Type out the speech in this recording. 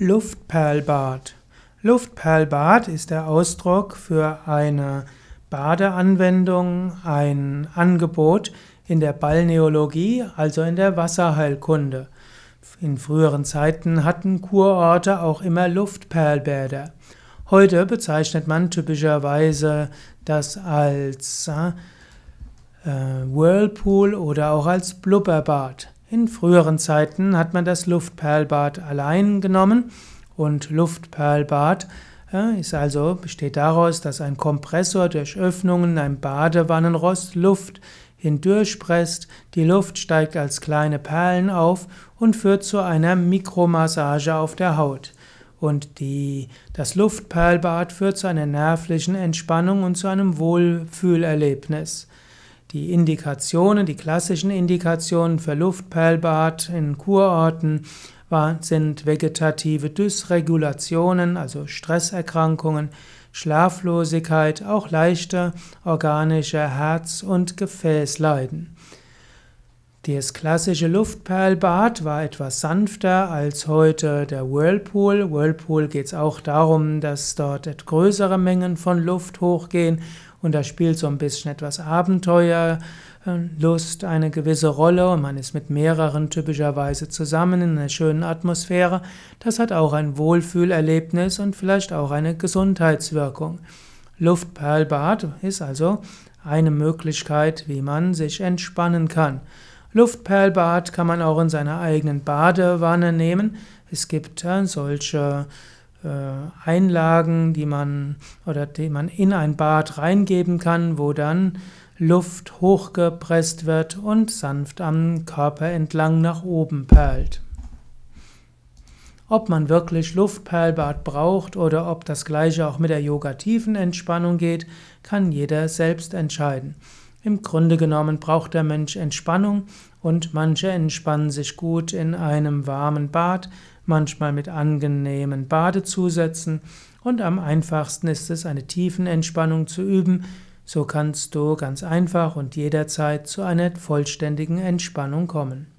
Luftperlbad. Luftperlbad ist der Ausdruck für eine Badeanwendung, ein Angebot in der Balneologie, also in der Wasserheilkunde. In früheren Zeiten hatten Kurorte auch immer Luftperlbäder. Heute bezeichnet man typischerweise das als äh, Whirlpool oder auch als Blubberbad. In früheren Zeiten hat man das Luftperlbad allein genommen und Luftperlbad äh, ist also, besteht daraus, dass ein Kompressor durch Öffnungen in einem Badewannenrost Luft hindurchpresst, die Luft steigt als kleine Perlen auf und führt zu einer Mikromassage auf der Haut. Und die, das Luftperlbad führt zu einer nervlichen Entspannung und zu einem Wohlfühlerlebnis. Die Indikationen, die klassischen Indikationen für Luftperlbad in Kurorten sind vegetative Dysregulationen, also Stresserkrankungen, Schlaflosigkeit, auch leichte organische Herz- und Gefäßleiden. Das klassische Luftperlbad war etwas sanfter als heute der Whirlpool. Whirlpool geht es auch darum, dass dort größere Mengen von Luft hochgehen und da spielt so ein bisschen etwas Abenteuerlust äh, eine gewisse Rolle und man ist mit mehreren typischerweise zusammen in einer schönen Atmosphäre. Das hat auch ein Wohlfühlerlebnis und vielleicht auch eine Gesundheitswirkung. Luftperlbad ist also eine Möglichkeit, wie man sich entspannen kann. Luftperlbad kann man auch in seiner eigenen Badewanne nehmen. Es gibt äh, solche äh, Einlagen, die man oder die man in ein Bad reingeben kann, wo dann Luft hochgepresst wird und sanft am Körper entlang nach oben perlt. Ob man wirklich Luftperlbad braucht oder ob das gleiche auch mit der Yoga-Tiefenentspannung geht, kann jeder selbst entscheiden. Im Grunde genommen braucht der Mensch Entspannung und manche entspannen sich gut in einem warmen Bad, manchmal mit angenehmen Badezusätzen und am einfachsten ist es, eine Tiefenentspannung zu üben. So kannst du ganz einfach und jederzeit zu einer vollständigen Entspannung kommen.